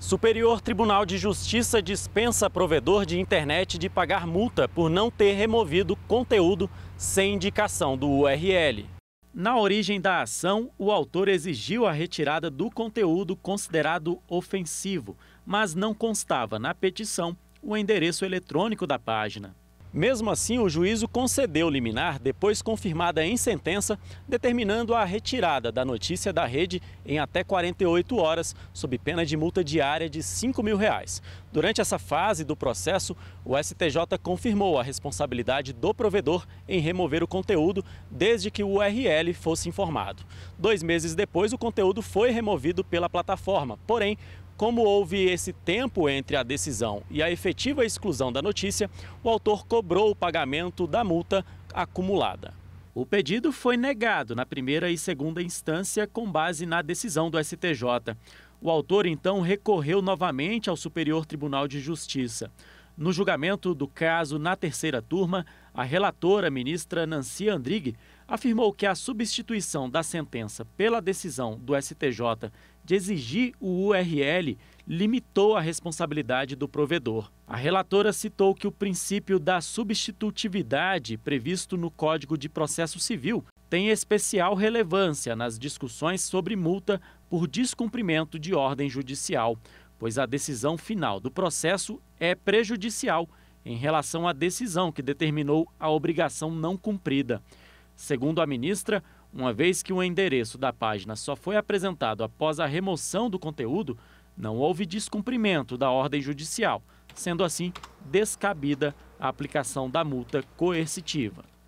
Superior Tribunal de Justiça dispensa provedor de internet de pagar multa por não ter removido conteúdo sem indicação do URL. Na origem da ação, o autor exigiu a retirada do conteúdo considerado ofensivo, mas não constava na petição o endereço eletrônico da página. Mesmo assim, o juízo concedeu liminar, depois confirmada em sentença, determinando a retirada da notícia da rede em até 48 horas, sob pena de multa diária de 5 mil reais. Durante essa fase do processo, o STJ confirmou a responsabilidade do provedor em remover o conteúdo desde que o URL fosse informado. Dois meses depois, o conteúdo foi removido pela plataforma, porém, como houve esse tempo entre a decisão e a efetiva exclusão da notícia, o autor cobrou o pagamento da multa acumulada. O pedido foi negado na primeira e segunda instância com base na decisão do STJ. O autor então recorreu novamente ao Superior Tribunal de Justiça. No julgamento do caso na terceira turma, a relatora ministra Nancy Andrighi afirmou que a substituição da sentença pela decisão do STJ de exigir o URL limitou a responsabilidade do provedor. A relatora citou que o princípio da substitutividade previsto no Código de Processo Civil tem especial relevância nas discussões sobre multa por descumprimento de ordem judicial, pois a decisão final do processo é prejudicial em relação à decisão que determinou a obrigação não cumprida. Segundo a ministra, uma vez que o endereço da página só foi apresentado após a remoção do conteúdo, não houve descumprimento da ordem judicial, sendo assim descabida a aplicação da multa coercitiva.